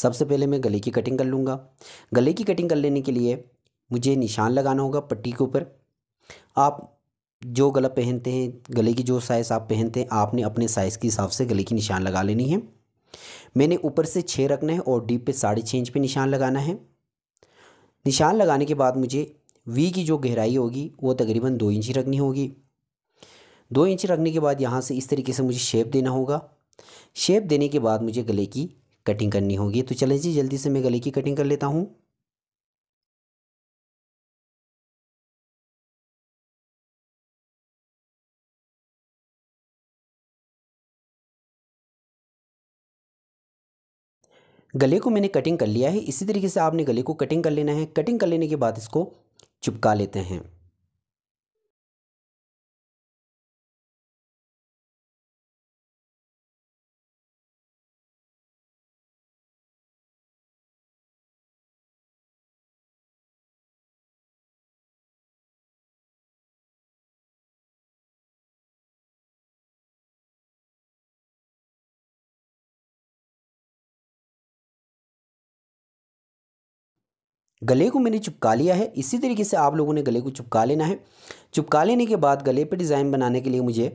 सबसे पहले मैं गले की कटिंग कर लूँगा गले की कटिंग कर लेने के लिए मुझे निशान लगाना होगा पट्टी के ऊपर आप जो गला पहनते हैं गले की जो साइज़ आप पहनते हैं आपने अपने साइज़ के हिसाब से गले की निशान लगा लेनी है मैंने ऊपर से छः रखना है और डीप पे साढ़े छः इंच पर निशान लगाना है निशान लगाने के बाद मुझे वी की जो गहराई होगी वो तकरीबन दो इंच रखनी होगी दो इंच रखने के बाद यहाँ से इस तरीके से मुझे शेप देना होगा शेप देने के बाद मुझे गले की कटिंग करनी होगी तो चलें जी जल्दी से मैं गले की कटिंग कर लेता हूँ गले को मैंने कटिंग कर लिया है इसी तरीके से आपने गले को कटिंग कर लेना है कटिंग कर लेने के बाद इसको चिपका लेते हैं गले को मैंने चिपका लिया है इसी तरीके से आप लोगों ने गले को चिपका लेना है चिपका लेने के बाद गले पर डिज़ाइन बनाने के लिए मुझे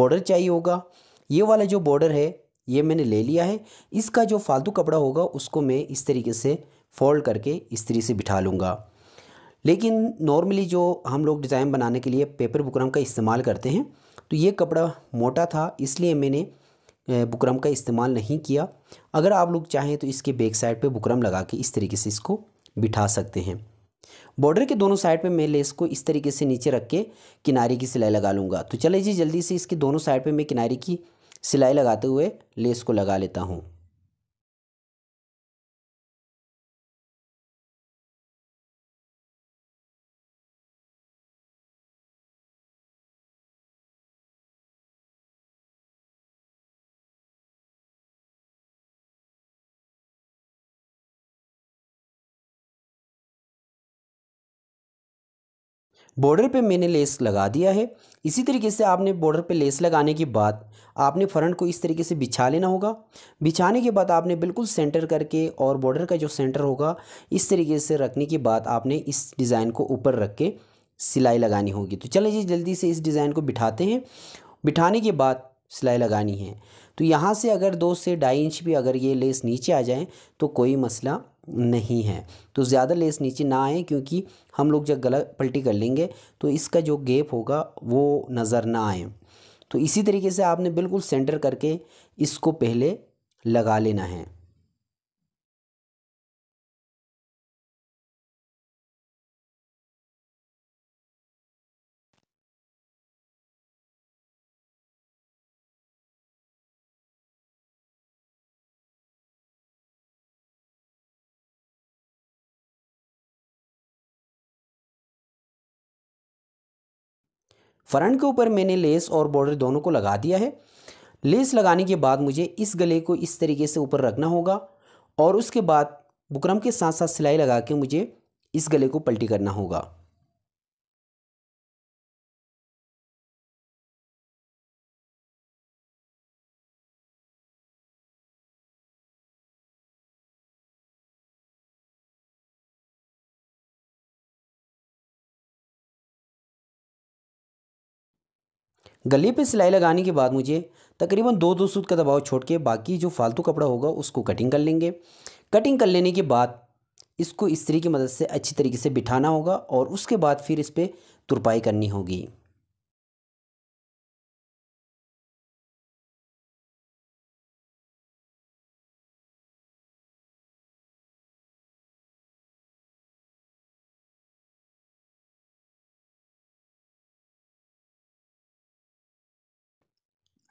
बॉर्डर चाहिए होगा ये वाला जो बॉर्डर है ये मैंने ले लिया है इसका जो फालतू कपड़ा होगा उसको मैं इस तरीके से फोल्ड करके इस तरीके से बिठा लूँगा लेकिन नॉर्मली जो हम लोग डिज़ाइन बनाने के लिए पेपर बुकरम का इस्तेमाल करते हैं तो ये कपड़ा मोटा था इसलिए मैंने बुकरम का इस्तेमाल नहीं किया अगर आप लोग चाहें तो इसके बैक साइड पे बुकरम लगा के इस तरीके से इसको बिठा सकते हैं बॉर्डर के दोनों साइड पे मैं लेस को इस तरीके से नीचे रख के किनारे की सिलाई लगा लूँगा तो चले जी जल्दी से इसके दोनों साइड पे मैं किनारे की सिलाई लगाते हुए लेस को लगा लेता हूँ बॉर्डर पे मैंने लेस लगा दिया है इसी तरीके से आपने बॉर्डर पे लेस लगाने के बाद आपने फ्रंट को इस तरीके से बिछा लेना होगा बिछाने के बाद आपने बिल्कुल सेंटर करके और बॉर्डर का जो सेंटर होगा इस तरीके से रखने के बाद आपने इस डिज़ाइन को ऊपर रख के सिलाई लगानी होगी तो चलिए जी जल्दी से इस डिज़ाइन को बिठाते हैं बिठाने के बाद सिलाई लगानी है तो यहाँ से अगर दो से ढाई इंच भी अगर ये लेस नीचे आ जाए तो कोई मसला नहीं है तो ज़्यादा लेस नीचे ना आए क्योंकि हम लोग जब गला पलटी कर लेंगे तो इसका जो गेप होगा वो नज़र ना आए तो इसी तरीके से आपने बिल्कुल सेंटर करके इसको पहले लगा लेना है फ्रंट के ऊपर मैंने लेस और बॉर्डर दोनों को लगा दिया है लेस लगाने के बाद मुझे इस गले को इस तरीके से ऊपर रखना होगा और उसके बाद बुकरम के साथ साथ सिलाई लगा के मुझे इस गले को पलटी करना होगा गले पे सिलाई लगाने के बाद मुझे तकरीबन दो दो सूत का दबाव छोड़ के बाकी जो फालतू कपड़ा होगा उसको कटिंग कर लेंगे कटिंग कर लेने के बाद इसको इस्त्री की मदद से अच्छी तरीके से बिठाना होगा और उसके बाद फिर इस पर तुरपाई करनी होगी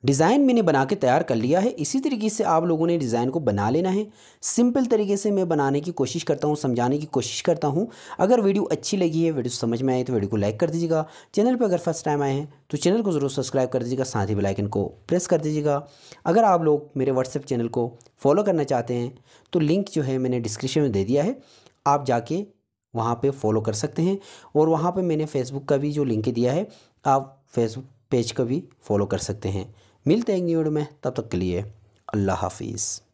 डिज़ाइन मैंने बना के तैयार कर लिया है इसी तरीके से आप लोगों ने डिज़ाइन को बना लेना है सिंपल तरीके से मैं बनाने की कोशिश करता हूँ समझाने की कोशिश करता हूँ अगर वीडियो अच्छी लगी है वीडियो समझ में आए तो वीडियो को लाइक कर दीजिएगा चैनल पर अगर फर्स्ट टाइम आए हैं तो चैनल को ज़रूर सब्सक्राइब कर दीजिएगा साथ ही बेलाइकन को प्रेस कर दीजिएगा अगर आप लोग मेरे व्हाट्सएप चैनल को फॉलो करना चाहते हैं तो लिंक जो है मैंने डिस्क्रिप्शन में दे दिया है आप जाके वहाँ पर फॉलो कर सकते हैं और वहाँ पर मैंने फेसबुक का भी जो लिंक दिया है आप फेसबुक पेज को भी फॉलो कर सकते हैं मिलते हैं एक न्यू वीडियो में तब तक के लिए अल्लाह हाफिज़